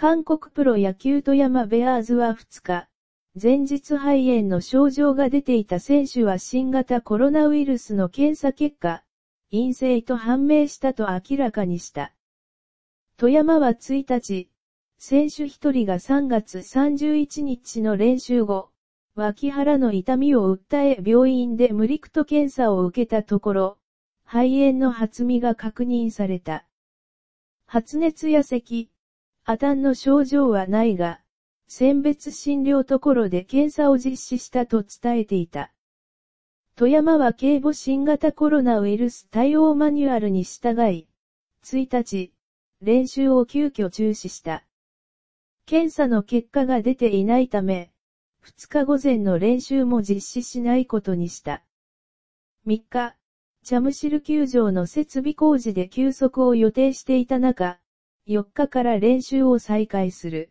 韓国プロ野球富山ベアーズは2日、前日肺炎の症状が出ていた選手は新型コロナウイルスの検査結果、陰性と判明したと明らかにした。富山は1日、選手1人が3月31日の練習後、脇腹の痛みを訴え病院で無理クト検査を受けたところ、肺炎の発見が確認された。発熱や咳、破綻の症状はないが、選別診療ところで検査を実施したと伝えていた。富山は警護新型コロナウイルス対応マニュアルに従い、1日、練習を急遽中止した。検査の結果が出ていないため、2日午前の練習も実施しないことにした。3日、チャムシル球場の設備工事で休息を予定していた中、4日から練習を再開する。